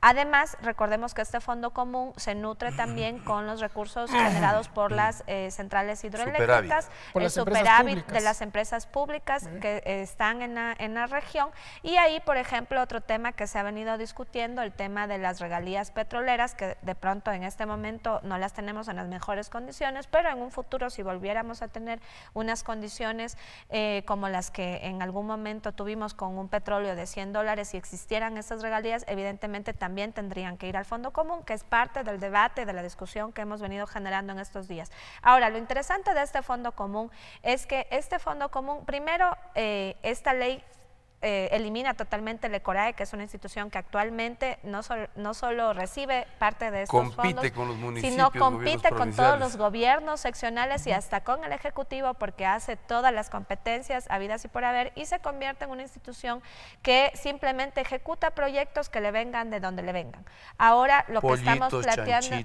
Además, recordemos que este fondo común se nutre también con los recursos generados por las eh, centrales hidroeléctricas, el superávit de las empresas públicas que eh, están en la, región. Y ahí, por ejemplo, otro tema que se ha venido discutiendo, el tema de las regalías petroleras, que de pronto en este momento no las tenemos en las mejores condiciones, pero en un futuro, si volviéramos a tener unas condiciones eh, como las que en algún momento tuvimos con un petróleo de 100 dólares, si existieran esas regalías, evidentemente también tendrían que ir al fondo común, que es parte del debate, de la discusión que hemos venido generando en estos días. Ahora, lo interesante de este fondo común es que este fondo común, primero, eh, esta ley eh, elimina totalmente el ECORAE, que es una institución que actualmente no, no solo recibe parte de estos fondos, sino compite con todos los gobiernos seccionales y hasta con el Ejecutivo porque hace todas las competencias habidas y por haber y se convierte en una institución que simplemente ejecuta proyectos que le vengan de donde le vengan. Ahora lo que estamos planteando...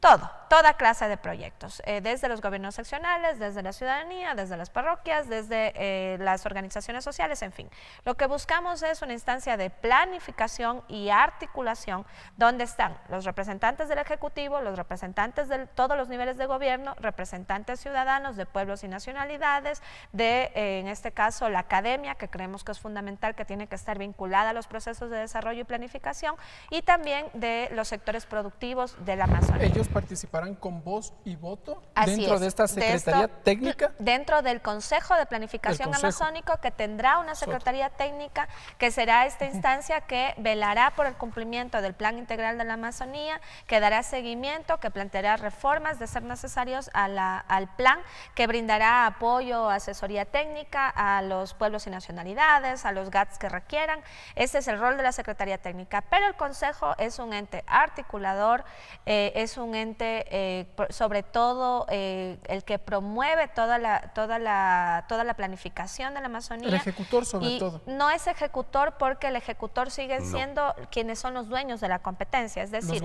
Todo toda clase de proyectos, eh, desde los gobiernos seccionales, desde la ciudadanía, desde las parroquias, desde eh, las organizaciones sociales, en fin. Lo que buscamos es una instancia de planificación y articulación donde están los representantes del Ejecutivo, los representantes de todos los niveles de gobierno, representantes ciudadanos de pueblos y nacionalidades, de, eh, en este caso, la academia, que creemos que es fundamental, que tiene que estar vinculada a los procesos de desarrollo y planificación, y también de los sectores productivos de la Ellos participan con voz y voto dentro de esta Secretaría Técnica. Dentro del Consejo de Planificación Amazónico, que tendrá una Secretaría Técnica, que será esta instancia que velará por el cumplimiento del Plan Integral de la Amazonía, que dará seguimiento, que planteará reformas de ser necesarios al plan, que brindará apoyo, asesoría técnica a los pueblos y nacionalidades, a los GATS que requieran. Ese es el rol de la Secretaría Técnica. Pero el Consejo es un ente articulador, eh, es un ente eh, sobre todo eh, el que promueve toda la, toda, la, toda la planificación de la Amazonía. El y No es ejecutor porque el ejecutor sigue siendo quienes son los dueños de la competencia, es decir,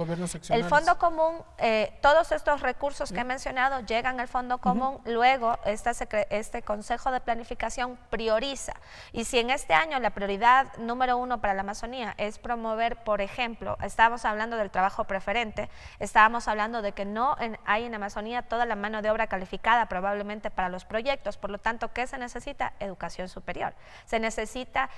el Fondo Común, eh, todos estos recursos que he mencionado llegan al Fondo Común, luego este Consejo de Planificación prioriza y si en este año la prioridad número uno para la Amazonía es promover, por ejemplo, estábamos hablando del trabajo preferente, estábamos hablando de que no hay en Amazonía toda la mano de obra calificada probablemente para los proyectos. Por lo tanto, ¿qué se necesita? Educación superior. Se necesita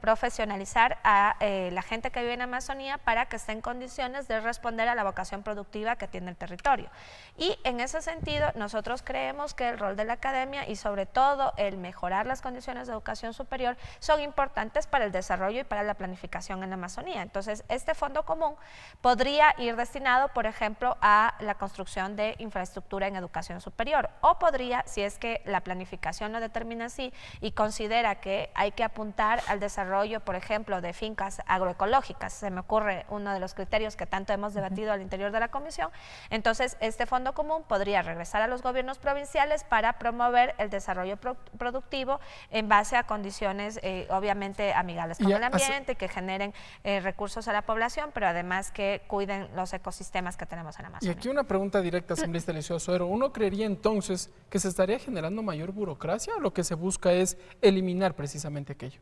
profesionalizar a eh, la gente que vive en Amazonía para que esté en condiciones de responder a la vocación productiva que tiene el territorio. Y en ese sentido, nosotros creemos que el rol de la academia y sobre todo el mejorar las condiciones de educación superior son importantes para el desarrollo y para la planificación en Amazonía. Entonces, este fondo común podría ir destinado, por ejemplo, a la construcción de infraestructura en educación superior. O podría, si es que la planificación lo determina así y considera que hay que apuntar al desarrollo, por ejemplo, de fincas agroecológicas, se me ocurre uno de los criterios que tanto hemos debatido al interior de la comisión, entonces este fondo común podría regresar a los gobiernos provinciales para promover el desarrollo productivo en base a condiciones eh, obviamente amigables con el ambiente, que generen eh, recursos a la población, pero además que cuiden los ecosistemas que tenemos en Amazonas aquí una pregunta directa, asambleísta Eliseo Suero. ¿Uno creería entonces que se estaría generando mayor burocracia o lo que se busca es eliminar precisamente aquello?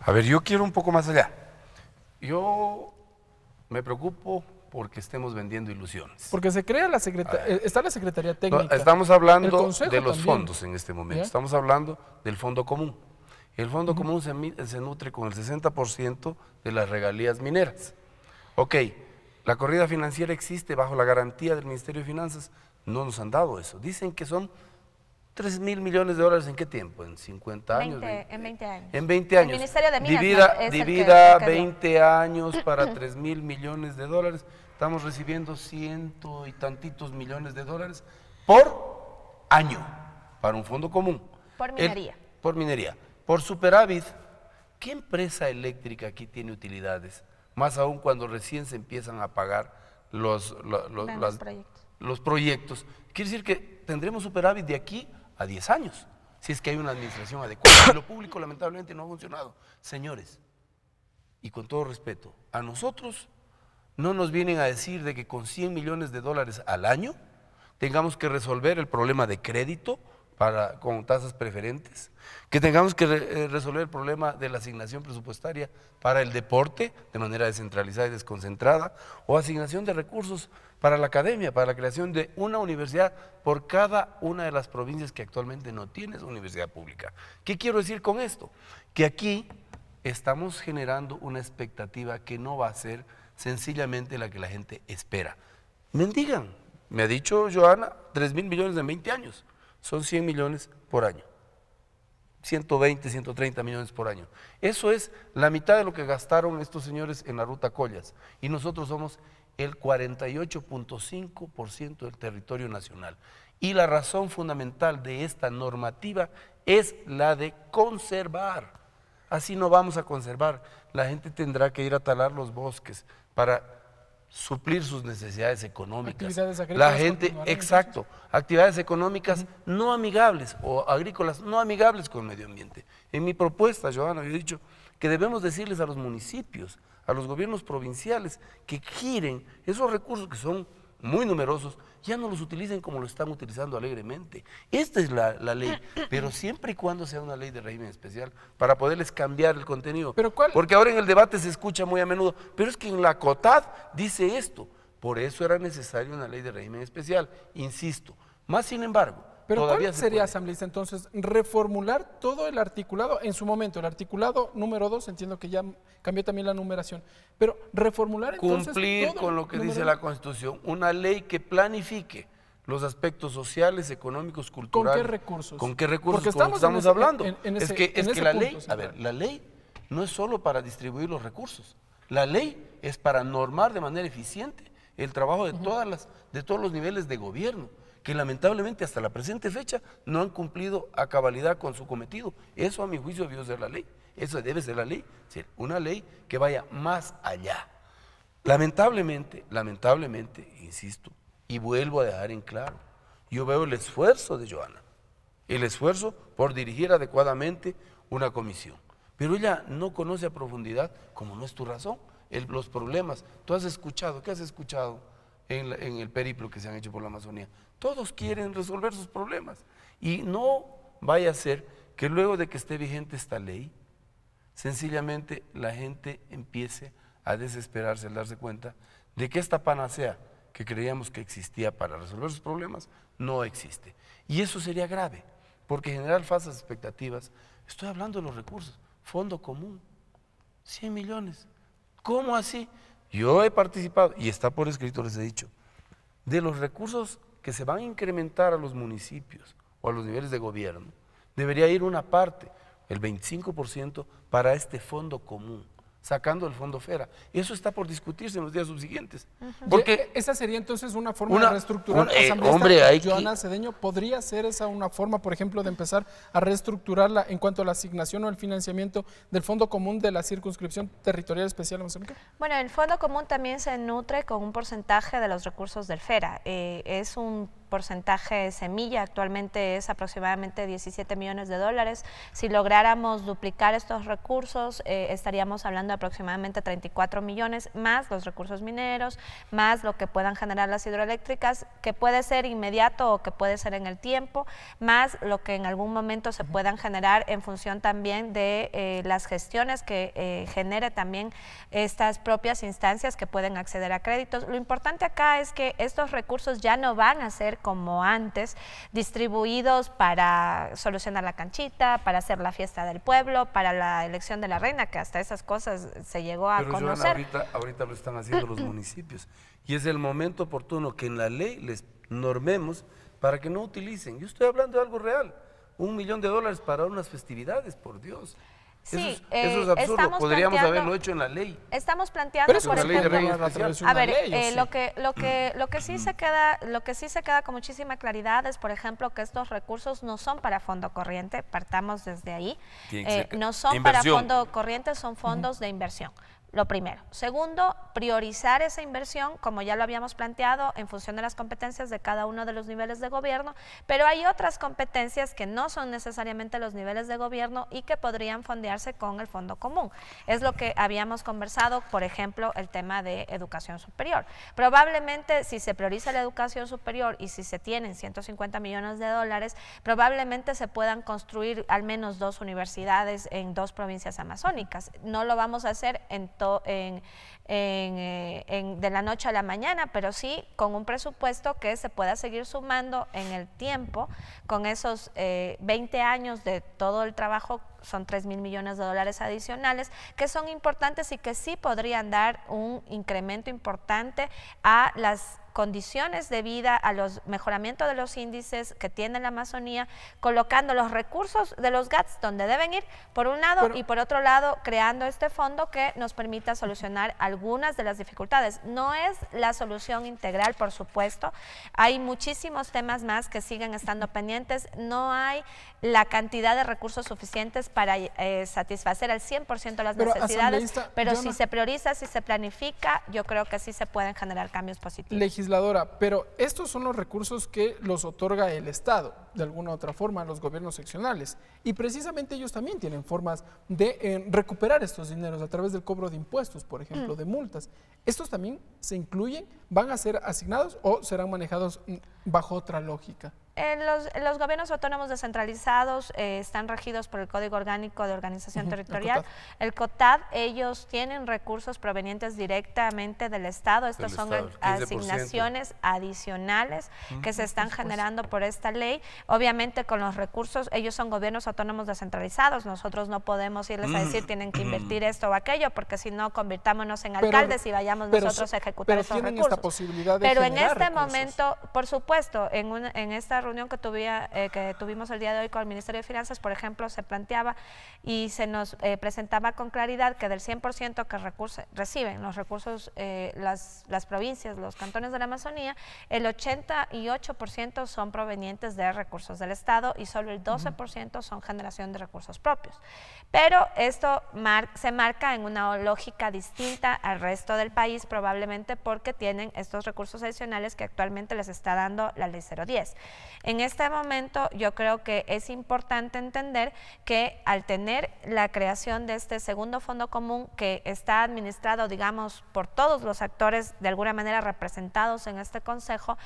A ver, yo quiero un poco más allá. Yo me preocupo porque estemos vendiendo ilusiones. Porque se crea la secretaría, está la Secretaría Técnica. estamos hablando de los fondos en este momento, estamos hablando del Fondo Común. El Fondo Común se, se, nutre con el 60% de las regalías mineras. Ok, la corrida financiera existe bajo la garantía del Ministerio de Finanzas. No nos han dado eso. Dicen que son 3 mil millones de dólares en qué tiempo? ¿En 50 años? en 20 años. En 20 años. divida, 20 años para 3 mil millones de dólares. Estamos recibiendo ciento y tantitos millones de dólares por año para un fondo común. Por minería. por minería. Por superávit. ¿Qué empresa eléctrica aquí tiene utilidades? más aún cuando recién se empiezan a pagar los, los, proyectos. proyectos. Quiere decir que tendremos superávit de aquí a 10 años, si es que hay una administración adecuada. lo público lamentablemente no ha funcionado. Señores, y con todo respeto, a nosotros no nos vienen a decir de que con 100 millones de dólares al año tengamos que resolver el problema de crédito, para, con tasas preferentes, que tengamos que eh, resolver el problema de la asignación presupuestaria para el deporte de manera descentralizada y desconcentrada, o asignación de recursos para la academia, para la creación de una universidad por cada una de las provincias que actualmente no tiene universidad pública. ¿Qué quiero decir con esto? Que aquí estamos generando una expectativa que no va a ser sencillamente la que la gente espera. Mendigan, me ha dicho Joana, 3 mil millones en 20 años son 100 millones por año. 120, 130 millones por año. Eso es la mitad de lo que gastaron estos señores en la ruta Collas. Y nosotros somos el 48.5% del territorio nacional. Y la razón fundamental de esta normativa es la de conservar. Así no vamos a conservar. La gente tendrá que ir a talar los bosques para suplir sus necesidades económicas. La gente, exacto, actividades económicas no amigables o agrícolas no amigables con el medio ambiente. En mi propuesta, Joana, yo he dicho que debemos decirles a los municipios, a los gobiernos provinciales, que giren esos recursos que son muy numerosos, ya no los utilicen como lo están utilizando alegremente. Esta es la, la, ley, pero siempre y cuando sea una ley de régimen especial, para poderles cambiar el contenido. ¿Pero cuál? Porque ahora en el debate se escucha muy a menudo, pero es que en la COTAD dice esto, por eso era necesaria una ley de régimen especial, insisto. Más sin embargo, pero Todavía ¿cuál sería, asambleísta, entonces, reformular todo el articulado en su momento? El articulado número 2, entiendo que ya cambió también la numeración, pero reformular entonces Cumplir con lo que dice la Constitución, una ley que planifique los aspectos sociales, económicos, culturales. ¿Con qué recursos? ¿Con qué recursos? estamos, hablando. es que, es la ley, a ver, la ley no es solo para distribuir los recursos. La ley es para normar de manera eficiente el trabajo de, todas las, de todos los niveles de gobierno que lamentablemente hasta la presente fecha no han cumplido a cabalidad con su cometido. Eso a mi juicio debió ser la ley, eso debe ser la ley, una ley que vaya más allá. Lamentablemente, lamentablemente, insisto, y vuelvo a dejar en claro, yo veo el esfuerzo de Joana, el esfuerzo por dirigir adecuadamente una comisión, pero ella no conoce a profundidad, como no es tu razón, los problemas. Tú has escuchado, ¿qué has escuchado? en, el periplo que se han hecho por la Amazonía. Todos mm. quieren resolver sus problemas. Y no vaya a ser que luego de que esté vigente esta ley, sencillamente la gente empiece a desesperarse al darse cuenta de que esta panacea que creíamos que existía para resolver sus problemas no existe. Y eso sería grave, porque generar falsas expectativas, estoy hablando de los recursos, fondo común, 100 millones. ¿Cómo así? Yo he participado, y está por escrito, les he dicho, de los recursos que se van a incrementar a los municipios o a los niveles de gobierno, debería ir una parte, el 25%, para este fondo común sacando el fondo FERA. y Eso está por discutirse en los días subsiguientes. Porque esa sería entonces una forma de reestructurar. la eh, asamblea hombre, Joana Cedeño, ¿podría ser esa una forma, por ejemplo, de empezar a reestructurarla en cuanto a la asignación o el financiamiento del Fondo Común de la Circunscripción Territorial Especial Mozambique? Bueno, el Fondo Común también se nutre con un porcentaje de los recursos del FERA. Eh, es un porcentaje de semilla actualmente es aproximadamente 17 millones de dólares. Si lográramos duplicar estos recursos, eh, estaríamos hablando de aproximadamente 34 millones, más los recursos mineros, más lo que puedan generar las hidroeléctricas, que puede ser inmediato o que puede ser en el tiempo, más lo que en algún momento se puedan generar en función también de eh, las gestiones que eh, genere también estas propias instancias que pueden acceder a créditos. Lo importante acá es que estos recursos ya no van a ser como antes, distribuidos para solucionar la canchita, para hacer la fiesta del pueblo, para la elección de la reina, que hasta esas cosas se llegó a conocer. ahorita, ahorita lo están haciendo los municipios y es el momento oportuno que en la ley les normemos para que no utilicen. Yo estoy hablando de algo real. Un millón de dólares para unas festividades, por Dios. Sí, eso, es, eh, absurdo. Podríamos haberlo hecho en la ley. Estamos planteando, por ejemplo, a, ver, eh, lo que lo que mm. lo que sí se mm. queda lo que sí se queda con muchísima claridad es, por ejemplo, que estos recursos no son para fondo corriente. Partamos desde ahí. Eh, no son para fondo corriente, son fondos de inversión. Lo primero. Segundo, priorizar esa inversión, como ya lo habíamos planteado, en función de las competencias de cada uno de los niveles de gobierno, pero hay otras competencias que no son necesariamente los niveles de gobierno y que podrían fondearse con el Fondo Común. Es lo que habíamos conversado, por ejemplo, el tema de educación superior. Probablemente si se prioriza la educación superior y si se tienen 150 millones de dólares, probablemente se puedan construir al menos dos universidades en dos provincias amazónicas. No lo vamos a hacer en eh, en, de la noche a la mañana, pero sí con un presupuesto que se pueda seguir sumando en el tiempo, con esos 20 eh, años de todo el trabajo, son 3 mil millones de dólares adicionales, que son importantes y que sí podrían dar un incremento importante a las condiciones de vida, a los mejoramiento de los índices que tiene la Amazonía, colocando los recursos de los GATS donde deben ir, por un lado, y por otro lado, creando este fondo que nos permita solucionar algunas de las dificultades. No es la solución integral, por supuesto. Hay muchísimos temas más que siguen estando pendientes. No hay la cantidad de recursos suficientes para eh, satisfacer al 100% las necesidades, pero si se prioriza, si se planifica, yo creo que sí se pueden generar cambios positivos pero estos son los recursos que los otorga el Estado, de alguna u otra forma, los gobiernos seccionales. Y precisamente ellos también tienen formas de eh, recuperar estos dineros a través del cobro de impuestos, por ejemplo, mm. de multas. ¿Estos también se incluyen, van a ser asignados o serán manejados mm, bajo otra lógica? los, gobiernos autónomos descentralizados eh, están regidos por el Código Orgánico de Organización Territorial, el COTAD. Ellos tienen recursos provenientes directamente del Estado. Estas son asignaciones adicionales que se están generando por esta ley. Obviamente con los recursos, ellos son gobiernos autónomos descentralizados. Nosotros no podemos irles a mm. decir tienen que invertir esto o aquello, porque si no, convirtámonos en alcaldes y vayamos nosotros a ejecutar esos recursos. Esta posibilidad de pero en este momento, por supuesto, en, un, en reunión que, eh, que tuvimos el día de hoy con el Ministerio de Finanzas, por ejemplo, se planteaba y se nos eh, presentaba con claridad que del 100% que reciben los recursos eh, las, provincias, los cantones de la Amazonía, el 88% son provenientes de recursos del Estado y solo el 12% son generación de recursos propios. Pero esto se marca en una lógica distinta al resto del país, probablemente porque tienen estos recursos adicionales que actualmente les está dando la ley 010. En este momento yo creo que es importante entender que al tener la creación de este segundo fondo común que está administrado, digamos, por todos los actores de alguna manera representados en este consejo,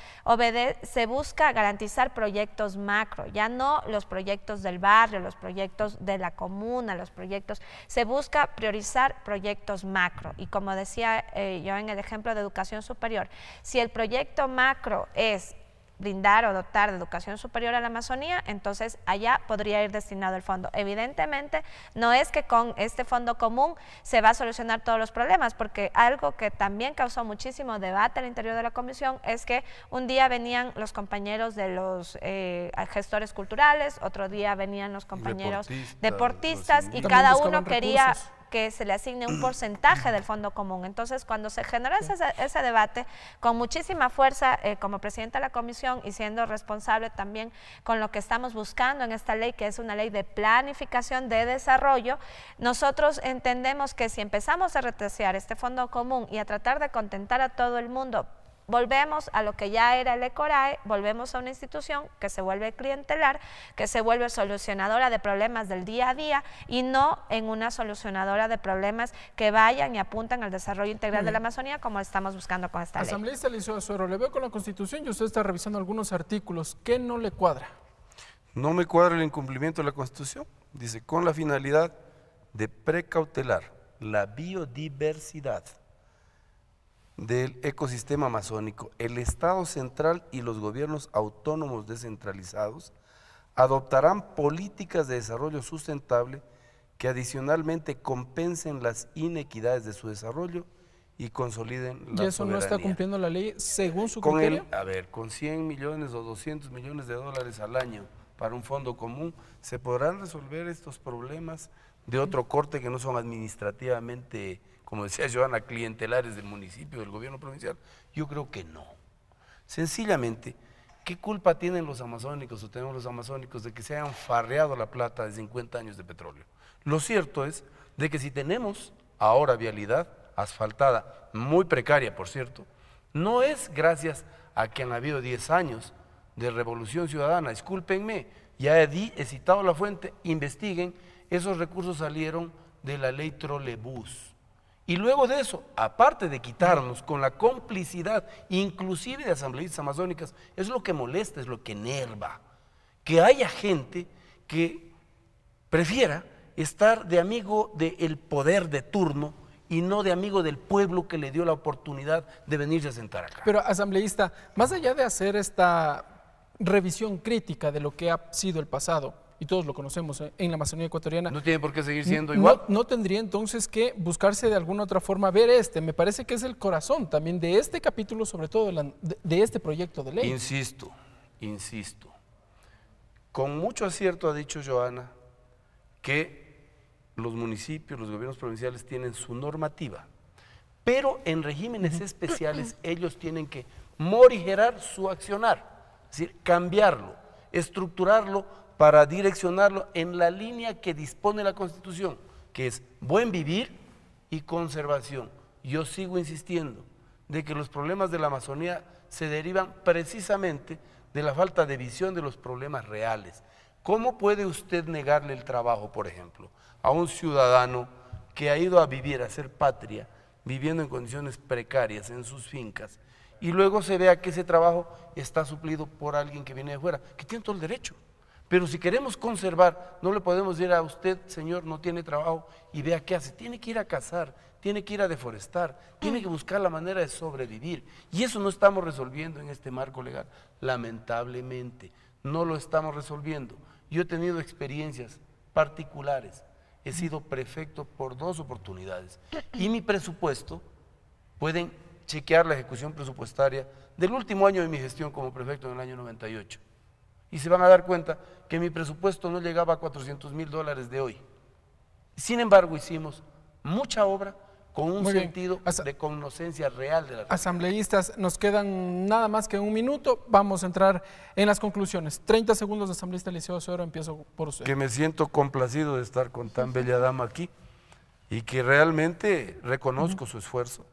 se busca garantizar proyectos macro, ya no los proyectos del barrio, los proyectos de la comuna, los proyectos, se busca priorizar proyectos macro. Y como decía eh, yo en el ejemplo de educación superior, si el proyecto macro es brindar o dotar de educación superior a la Amazonía, entonces allá podría ir destinado el fondo. Evidentemente, no es que con este fondo común se va a solucionar todos los problemas, porque algo que también causó muchísimo debate al interior de la comisión es que un día venían los compañeros de los eh, gestores culturales, otro día venían los compañeros deportistas, y cada uno quería que se le asigne un porcentaje del Fondo Común. Entonces, cuando se genera ese, debate, con muchísima fuerza eh, como presidenta de la Comisión y siendo responsable también con lo que estamos buscando en esta ley, que es una ley de planificación de desarrollo, nosotros entendemos que si empezamos a retesear este Fondo Común y a tratar de contentar a todo el mundo, volvemos a lo que ya era el ECORAE, volvemos a una institución que se vuelve clientelar, que se vuelve solucionadora de problemas del día a día y no en una solucionadora de problemas que vayan y apuntan al desarrollo integral de la Amazonía como estamos buscando con esta ley. Asambleísta Azuero, le veo con la Constitución y usted está revisando algunos artículos. que no le cuadra? No me cuadra el incumplimiento de la Constitución. Dice, con la finalidad de precautelar la biodiversidad del ecosistema amazónico, el Estado central y los gobiernos autónomos descentralizados adoptarán políticas de desarrollo sustentable que adicionalmente compensen las inequidades de su desarrollo y consoliden la ¿Y eso no está cumpliendo la ley según su con criterio? a ver, con 100 millones o 200 millones de dólares al año para un fondo común, ¿se podrán resolver estos problemas de otro corte que no son administrativamente como decía Joana, clientelares del municipio, del gobierno provincial? Yo creo que no. Sencillamente, ¿qué culpa tienen los amazónicos o tenemos los amazónicos de que se hayan farreado la plata de 50 años de petróleo? Lo cierto es de que si tenemos ahora vialidad asfaltada, muy precaria por cierto, no es gracias a que han habido 10 años de revolución ciudadana, discúlpenme, ya he, he citado la fuente, investiguen, esos recursos salieron de la ley trolebús y luego de eso, aparte de quitarnos con la complicidad, inclusive de asambleístas amazónicas, es lo que molesta, es lo que enerva. Que haya gente que prefiera estar de amigo del poder de turno y no de amigo del pueblo que le dio la oportunidad de venirse a sentar acá. Pero, asambleísta, más allá de hacer esta revisión crítica de lo que ha sido el pasado, y todos lo conocemos eh, en la Amazonía ecuatoriana. No tiene por qué seguir siendo igual. No, tendría entonces que buscarse de alguna otra forma ver este. Me parece que es el corazón también de este capítulo, sobre todo de este proyecto de ley. Insisto, insisto. Con mucho acierto ha dicho Joana que los municipios, los gobiernos provinciales tienen su normativa, pero en regímenes especiales ellos tienen que morigerar su accionar, es decir, cambiarlo, estructurarlo para direccionarlo en la línea que dispone la Constitución, que es buen vivir y conservación. Yo sigo insistiendo de que los problemas de la Amazonía se derivan precisamente de la falta de visión de los problemas reales. ¿Cómo puede usted negarle el trabajo, por ejemplo, a un ciudadano que ha ido a vivir, a ser patria, viviendo en condiciones precarias en sus fincas, y luego se vea que ese trabajo está suplido por alguien que viene de fuera, que tiene todo el derecho? Pero si queremos conservar, no le podemos decir a usted, señor, no tiene trabajo y vea qué hace. Tiene que ir a cazar, tiene que ir a deforestar, tiene que buscar la manera de sobrevivir. Y eso no estamos resolviendo en este marco legal, lamentablemente. No lo estamos resolviendo. Yo he tenido experiencias particulares. He sido prefecto por dos oportunidades. Y mi presupuesto, pueden chequear la ejecución presupuestaria del último año de mi gestión como prefecto en el año 98 y se van a dar cuenta que mi presupuesto no llegaba a 400 mil dólares de hoy. Sin embargo, hicimos mucha obra con un sentido de conocencia real de la realidad. Asambleístas, nos quedan nada más que un minuto. Vamos a entrar en las conclusiones. 30 segundos de asambleísta Liceo empiezo por usted. Que me siento complacido de estar con tan bella dama aquí y que realmente reconozco su esfuerzo,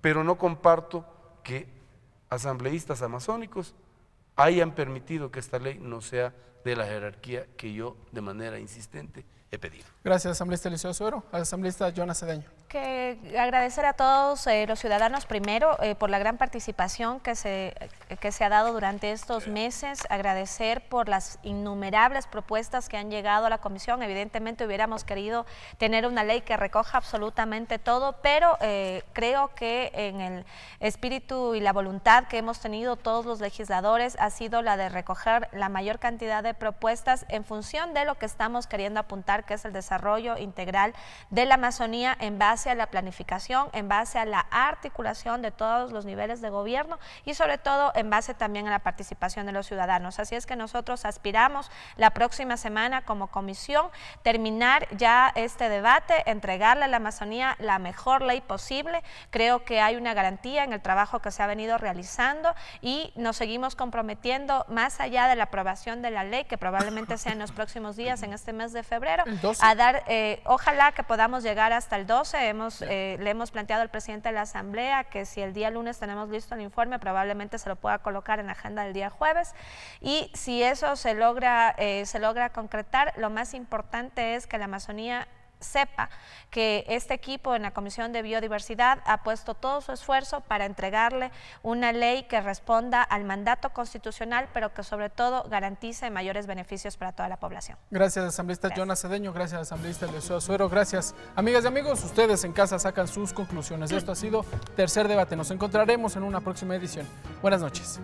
pero no comparto que asambleístas amazónicos hayan permitido que esta ley no sea de la jerarquía que yo de manera insistente he pedido. Gracias, asambleísta Eliseo Suero. Asambleísta Jonas Cedeño. Que agradecer a todos eh, los ciudadanos primero eh, por la gran participación que se, se ha dado durante estos eh. meses, agradecer por las innumerables propuestas que han llegado a la comisión. Evidentemente hubiéramos querido tener una ley que recoja absolutamente todo, pero creo que en el espíritu y la voluntad que hemos tenido todos los legisladores ha sido la de recoger la mayor cantidad de propuestas en función de lo que estamos queriendo apuntar que es el desarrollo integral de la Amazonía en base a la planificación, en base a la articulación de todos los niveles de gobierno y sobre todo en base también a la participación de los ciudadanos. Así es que nosotros aspiramos la próxima semana como comisión terminar ya este debate, entregarle a la Amazonía la mejor ley posible. Creo que hay una garantía en el trabajo que se ha venido realizando y nos seguimos comprometiendo más allá de la aprobación de la ley que probablemente sea en los próximos días, en este mes de febrero, a dar, eh, ojalá que podamos llegar hasta el 12. Hemos, eh, le hemos planteado al presidente de la Asamblea que si el día lunes tenemos listo el informe, probablemente se lo pueda colocar en la agenda del día jueves. Y si eso se logra, eh, se logra concretar, lo más importante es que la Amazonía sepa que este equipo en la Comisión de Biodiversidad ha puesto todo su esfuerzo para entregarle una ley que responda al mandato constitucional, pero que sobre todo garantice mayores beneficios para toda la población. Gracias, asambleísta Jonas Cedeño, gracias, asambleísta Luis Azuero, gracias. Amigas y amigos, ustedes en casa sacan sus conclusiones. Esto ha sido Tercer Debate. Nos encontraremos en una próxima edición. Buenas noches.